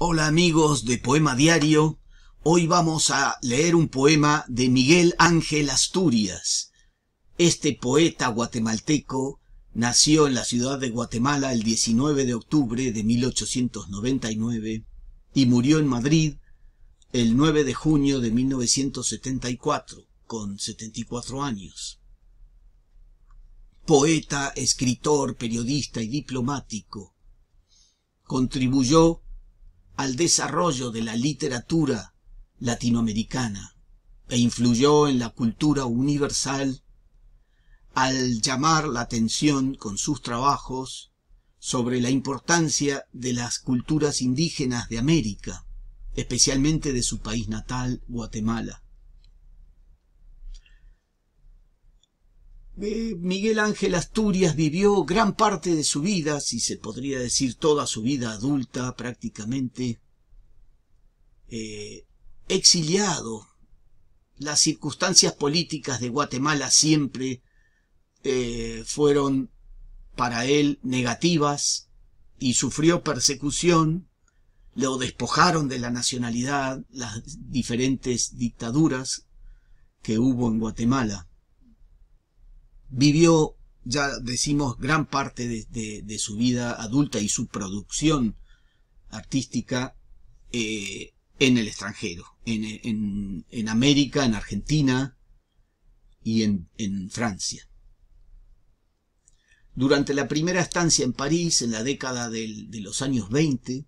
Hola amigos de Poema Diario, hoy vamos a leer un poema de Miguel Ángel Asturias. Este poeta guatemalteco nació en la ciudad de Guatemala el 19 de octubre de 1899 y murió en Madrid el 9 de junio de 1974, con 74 años. Poeta, escritor, periodista y diplomático, contribuyó al desarrollo de la literatura latinoamericana e influyó en la cultura universal al llamar la atención con sus trabajos sobre la importancia de las culturas indígenas de América, especialmente de su país natal, Guatemala. Eh, Miguel Ángel Asturias vivió gran parte de su vida, si se podría decir toda su vida adulta prácticamente, eh, exiliado. Las circunstancias políticas de Guatemala siempre eh, fueron para él negativas y sufrió persecución, lo despojaron de la nacionalidad las diferentes dictaduras que hubo en Guatemala vivió, ya decimos, gran parte de, su vida adulta y su producción artística eh, en el extranjero, en, América, en Argentina y en, Francia. Durante la primera estancia en París, en la década de los años 20,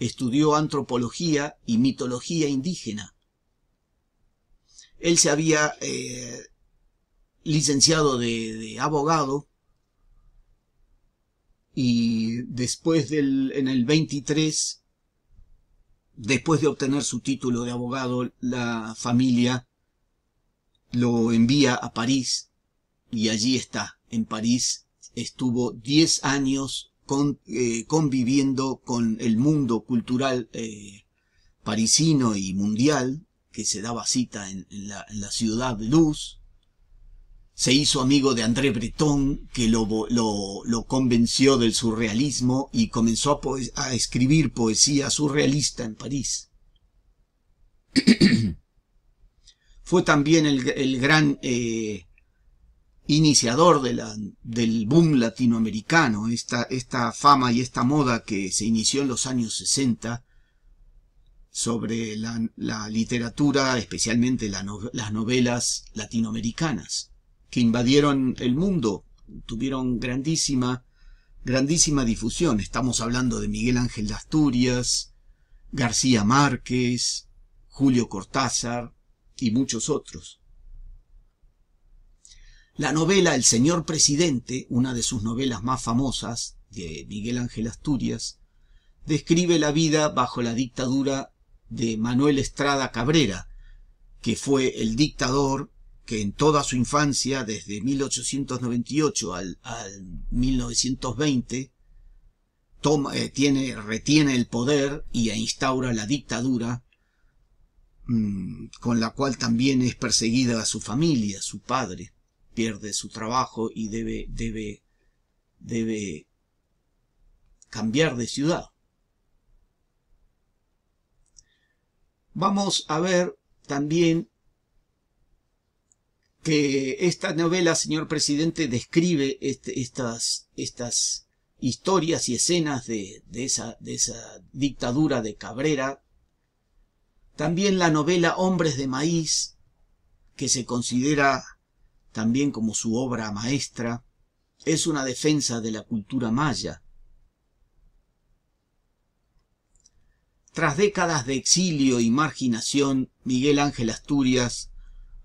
estudió antropología y mitología indígena. Él se había eh, licenciado de, abogado y después del, en el 23, después de obtener su título de abogado, la familia lo envía a París y allí está, en París estuvo 10 años eh, conviviendo con el mundo cultural eh, parisino y mundial que se daba cita en, la, en la ciudad Luz se hizo amigo de André Breton, que lo, convenció del surrealismo y comenzó a, escribir poesía surrealista en París. Fue también el, gran eh, iniciador del boom latinoamericano, esta, fama y esta moda que se inició en los años 60 sobre la, literatura, especialmente las novelas latinoamericanas que invadieron el mundo, tuvieron grandísima, grandísima difusión. Estamos hablando de Miguel Ángel Asturias, García Márquez, Julio Cortázar y muchos otros. La novela El señor presidente, una de sus novelas más famosas, de Miguel Ángel Asturias, describe la vida bajo la dictadura de Manuel Estrada Cabrera, que fue el dictador que en toda su infancia, desde 1898 al, 1920, toma, eh, tiene, retiene el poder y e instaura la dictadura, mm, con la cual también es perseguida su familia, su padre, pierde su trabajo y debe, debe, debe cambiar de ciudad. Vamos a ver también que esta novela, señor presidente, describe este, estas, estas historias y escenas de, de, esa, de esa dictadura de Cabrera. También la novela Hombres de Maíz, que se considera también como su obra maestra, es una defensa de la cultura maya. Tras décadas de exilio y marginación, Miguel Ángel Asturias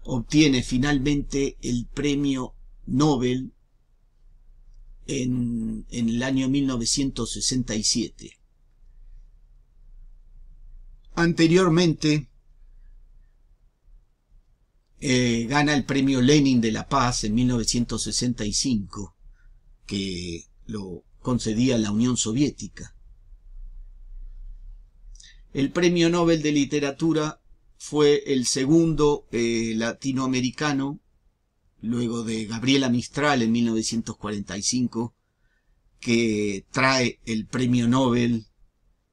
obtiene finalmente el premio Nobel en, el año 1967. Anteriormente eh, gana el premio Lenin de la Paz en 1965, que lo concedía la Unión Soviética. El premio Nobel de Literatura fue el segundo eh, latinoamericano, luego de Gabriela Mistral en 1945, que trae el premio Nobel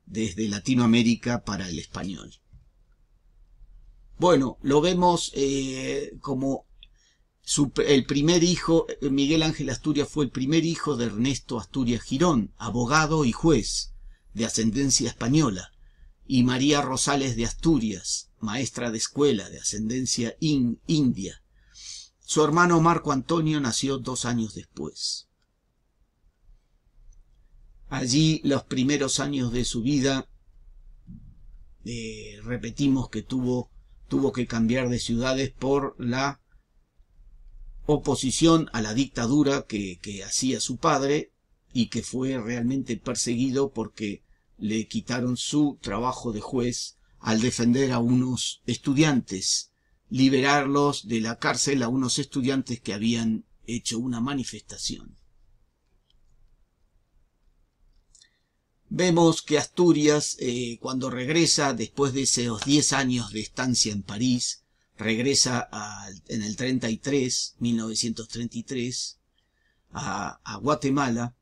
desde Latinoamérica para el español. Bueno, lo vemos eh, como el primer hijo, eh, Miguel Ángel Asturias fue el primer hijo de Ernesto Asturias Girón, abogado y juez de ascendencia española y María Rosales de Asturias, maestra de escuela de ascendencia india. Su hermano Marco Antonio nació dos años después. Allí los primeros años de su vida, eh, repetimos que tuvo, tuvo que cambiar de ciudades por la oposición a la dictadura que hacía su padre y que fue realmente perseguido porque le quitaron su trabajo de juez al defender a unos estudiantes, liberarlos de la cárcel a unos estudiantes que habían hecho una manifestación. Vemos que Asturias, eh, cuando regresa, después de esos 10 años de estancia en París, regresa en el 33, 1933, a Guatemala,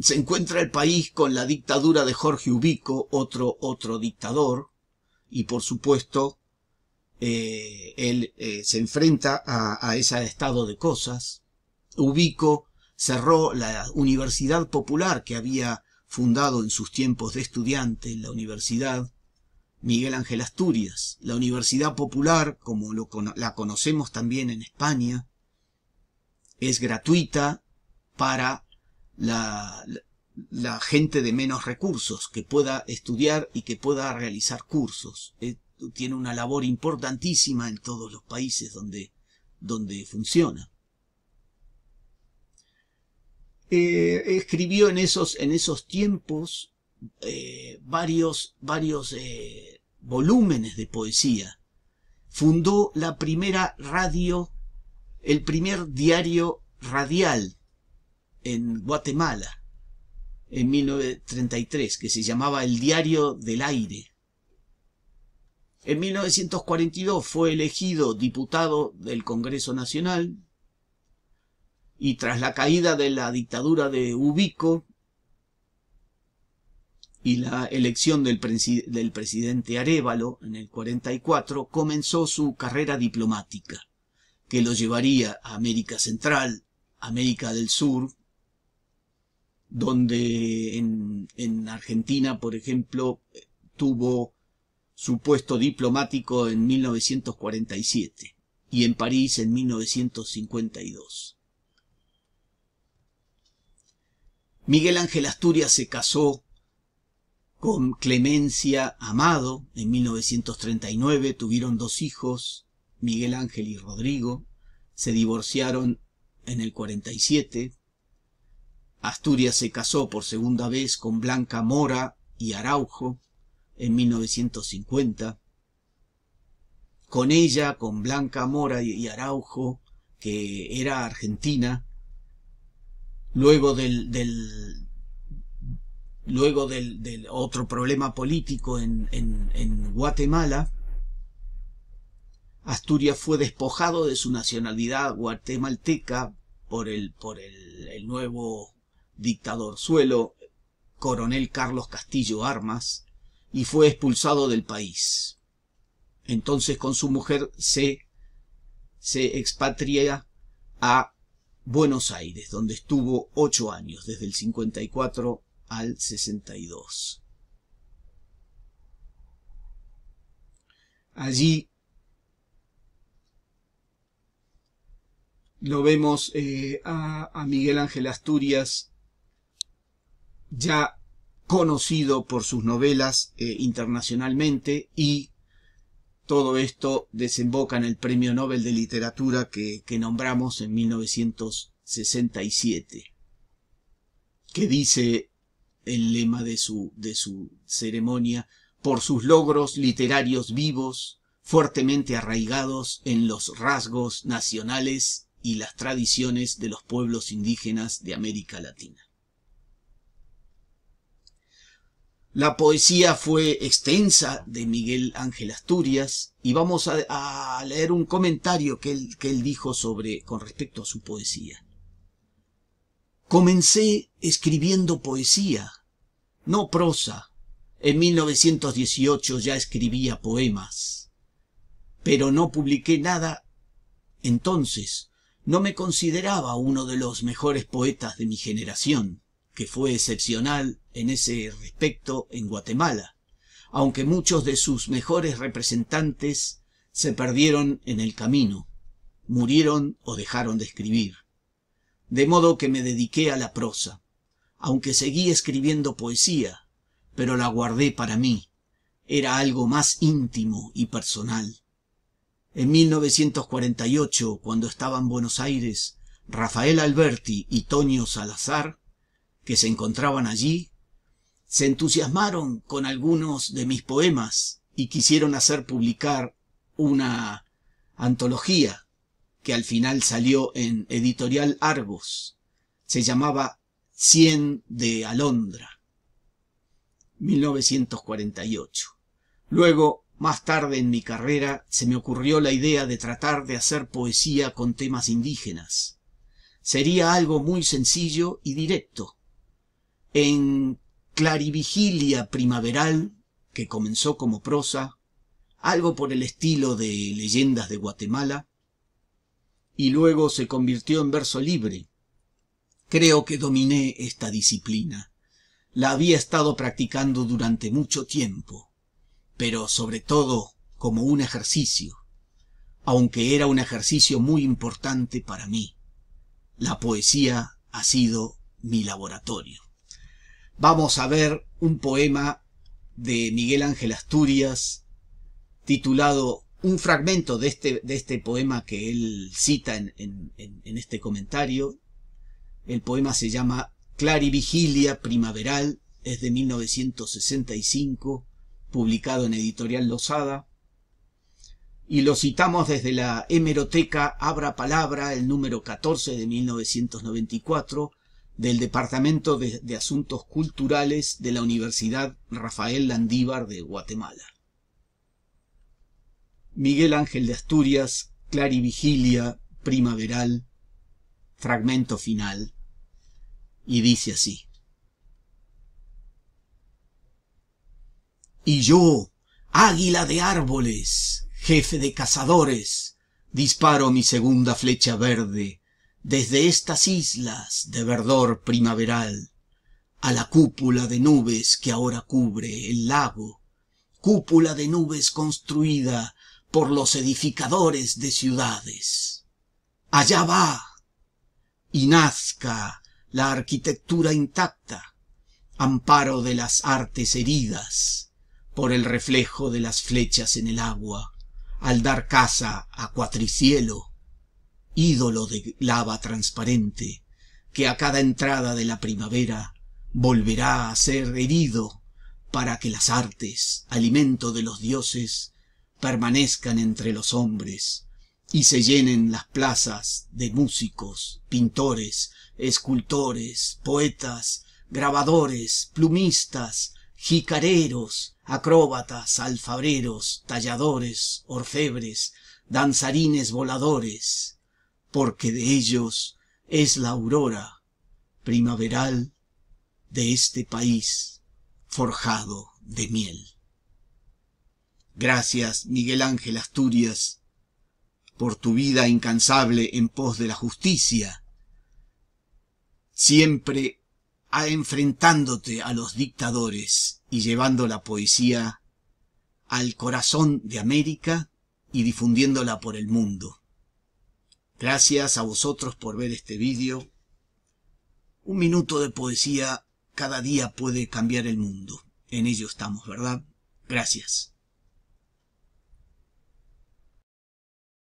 se encuentra el país con la dictadura de Jorge Ubico, otro, otro dictador, y por supuesto eh, él eh, se enfrenta a, ese estado de cosas. Ubico cerró la Universidad Popular que había fundado en sus tiempos de estudiante, la Universidad Miguel Ángel Asturias, la Universidad Popular, como la conocemos también en España, es gratuita para la, gente de menos recursos, que pueda estudiar y que pueda realizar cursos. Eh, tiene una labor importantísima en todos los países donde, donde funciona. Eh, escribió en esos, en esos tiempos eh, varios, varios volúmenes de poesía. Fundó la primera radio, el primer diario radial en Guatemala en 1933, que se llamaba El Diario del Aire. En 1942 fue elegido diputado del Congreso Nacional y tras la caída de la dictadura de Ubico y la elección del, presidente Arevalo en el 44, comenzó su carrera diplomática, que lo llevaría a América Central, América del Sur, donde en, Argentina, por ejemplo, tuvo su puesto diplomático en 1947 y en París en 1952. Miguel Ángel Asturias se casó con Clemencia Amado en 1939, tuvieron dos hijos, Miguel Ángel y Rodrigo, se divorciaron en el 47, Asturias se casó por segunda vez con Blanca Mora y Araujo en 1950. Con ella, con Blanca Mora y Araujo, que era argentina, luego del, luego del, otro problema político en, en, en, Guatemala, Asturias fue despojado de su nacionalidad guatemalteca por el, por el nuevo dictador suelo, coronel Carlos Castillo Armas y fue expulsado del país. Entonces con su mujer se, se expatria a Buenos Aires, donde estuvo ocho años, desde el 54 al 62. Allí lo vemos eh, a Miguel Ángel Asturias ya conocido por sus novelas eh, internacionalmente y todo esto desemboca en el Premio Nobel de Literatura que, nombramos en 1967, que dice el lema de su, de su ceremonia, por sus logros literarios vivos, fuertemente arraigados en los rasgos nacionales y las tradiciones de los pueblos indígenas de América Latina. La poesía fue extensa de Miguel Ángel Asturias y vamos a, leer un comentario que él, que él dijo sobre, con respecto a su poesía. Comencé escribiendo poesía, no prosa. En 1918 ya escribía poemas, pero no publiqué nada entonces. No me consideraba uno de los mejores poetas de mi generación que fue excepcional en ese respecto en Guatemala, aunque muchos de sus mejores representantes se perdieron en el camino, murieron o dejaron de escribir. De modo que me dediqué a la prosa, aunque seguí escribiendo poesía, pero la guardé para mí. Era algo más íntimo y personal. En 1948, cuando estaba en Buenos Aires, Rafael Alberti y Toño Salazar que se encontraban allí, se entusiasmaron con algunos de mis poemas y quisieron hacer publicar una antología que al final salió en editorial Argos. Se llamaba Cien de Alondra, 1948. Luego, más tarde en mi carrera, se me ocurrió la idea de tratar de hacer poesía con temas indígenas. Sería algo muy sencillo y directo, en Clarivigilia primaveral, que comenzó como prosa, algo por el estilo de Leyendas de Guatemala, y luego se convirtió en verso libre. Creo que dominé esta disciplina. La había estado practicando durante mucho tiempo, pero sobre todo como un ejercicio, aunque era un ejercicio muy importante para mí. La poesía ha sido mi laboratorio vamos a ver un poema de Miguel Ángel Asturias titulado un fragmento de este, este poema que él cita en, este comentario. El poema se llama Clarivigilia Primaveral, es de 1965, publicado en Editorial Lozada. Y lo citamos desde la hemeroteca Abra Palabra, el número 14 de 1994, del Departamento de, Asuntos Culturales de la Universidad Rafael Landívar de Guatemala. Miguel Ángel de Asturias, Clarivigilia, Primaveral, fragmento final, y dice así. Y yo, águila de árboles, jefe de cazadores, disparo mi segunda flecha verde desde estas islas de verdor primaveral, a la cúpula de nubes que ahora cubre el lago, cúpula de nubes construida por los edificadores de ciudades. Allá va, y nazca la arquitectura intacta, amparo de las artes heridas, por el reflejo de las flechas en el agua, al dar casa a cuatricielo, ídolo de lava transparente, que a cada entrada de la primavera volverá a ser herido para que las artes, alimento de los dioses, permanezcan entre los hombres y se llenen las plazas de músicos, pintores, escultores, poetas, grabadores, plumistas, jicareros, acróbatas, alfabreros, talladores, orfebres, danzarines voladores, porque de ellos es la aurora primaveral de este país forjado de miel. Gracias, Miguel Ángel Asturias, por tu vida incansable en pos de la justicia, siempre enfrentándote a los dictadores y llevando la poesía al corazón de América y difundiéndola por el mundo. Gracias a vosotros por ver este vídeo. Un minuto de poesía cada día puede cambiar el mundo. En ello estamos, ¿verdad? Gracias.